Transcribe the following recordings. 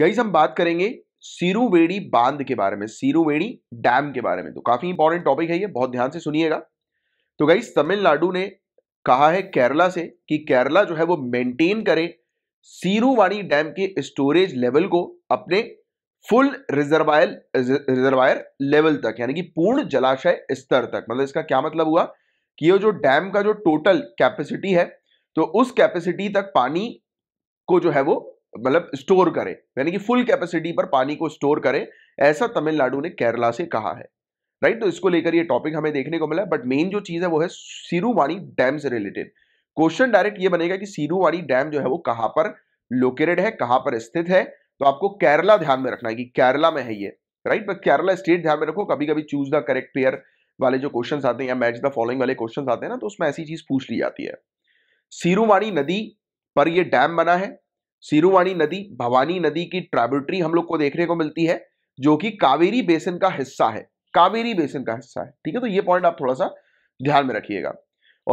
गईस हम बात करेंगे सीरूवेड़ी बांध के बारे में सिरुवेड़ी डैम के बारे में तो काफी इंपॉर्टेंट टॉपिक है ये बहुत ध्यान से सुनिएगा तो गई तमिलनाडु ने कहा है केरला से कि केरला जो है वो मेंटेन करे सीरूवाणी डैम के स्टोरेज लेवल को अपने फुल रिजर्वायर रिजर्वायर लेवल तक यानी कि पूर्ण जलाशय स्तर तक मतलब इसका क्या मतलब हुआ कि ये जो डैम का जो टोटल कैपेसिटी है तो उस कैपेसिटी तक पानी को जो है वो मतलब स्टोर करें यानी कि फुल कैपेसिटी पर पानी को स्टोर करें ऐसा तमिलनाडु ने केरला से कहा है राइट तो इसको लेकर ये टॉपिक हमें देखने को मिला बट मेन जो चीज है वो है सिरुवाणी डैम से रिलेटेड क्वेश्चन डायरेक्ट ये बनेगा कि सिरुवाणी डैम जो है वो कहां पर लोकेटेड है कहां पर स्थित है तो आपको केरला ध्यान में रखना है कि केरला में है ये राइट बट केरला स्टेट ध्यान में रखो कभी कभी चूज द करेक्ट पेयर वाले जो क्वेश्चन आते हैं या मैच द फॉलोइंग वाले क्वेश्चन आते हैं ना तो उसमें ऐसी चीज पूछ ली जाती है सिरुवाणी नदी पर यह डैम बना है सिरुवाणी नदी भवानी नदी की ट्राइब्यूटरी हम लोग को देखने को मिलती है जो कि कावेरी बेसन का हिस्सा है कावेरी बेसन का हिस्सा है ठीक है तो ये पॉइंट आप थोड़ा सा ध्यान में रखिएगा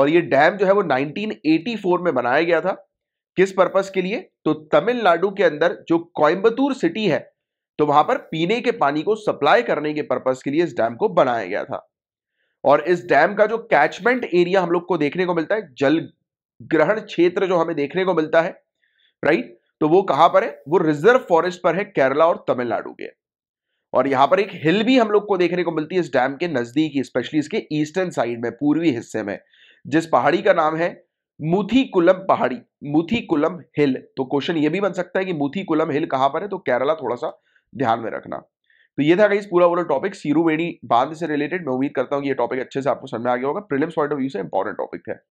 और ये डैम जो है वो 1984 में बनाया गया था किस पर्पज के लिए तो तमिलनाडु के अंदर जो कोयम्बतूर सिटी है तो वहां पर पीने के पानी को सप्लाई करने के पर्पज के लिए इस डैम को बनाया गया था और इस डैम का जो कैचमेंट एरिया हम लोग को देखने को मिलता है जल ग्रहण क्षेत्र जो हमें देखने को मिलता है राइट तो वो कहां पर है वो रिजर्व फॉरेस्ट पर है केरला और तमिलनाडु के और यहां पर एक हिल भी हम लोग को देखने को मिलती है इस डैम के नजदीक ही स्पेशली इसके ईस्टर्न साइड में पूर्वी हिस्से में जिस पहाड़ी का नाम है मुथीकुलम पहाड़ी मुथीकुलम हिल तो क्वेश्चन ये भी बन सकता है कि मुथीकुलम हिल कहां पर है तो केरला थोड़ा सा ध्यान में रखना तो ये था गाइस पूरा ओवरऑल टॉपिक सीरूवेणी बांध से रिलेटेड मैं उम्मीद करता हूं कि ये टॉपिक अच्छे से आपको समझ में आ गया होगा प्रीलिम्स पॉइंट ऑफ व्यू से इंपॉर्टेंट टॉपिक है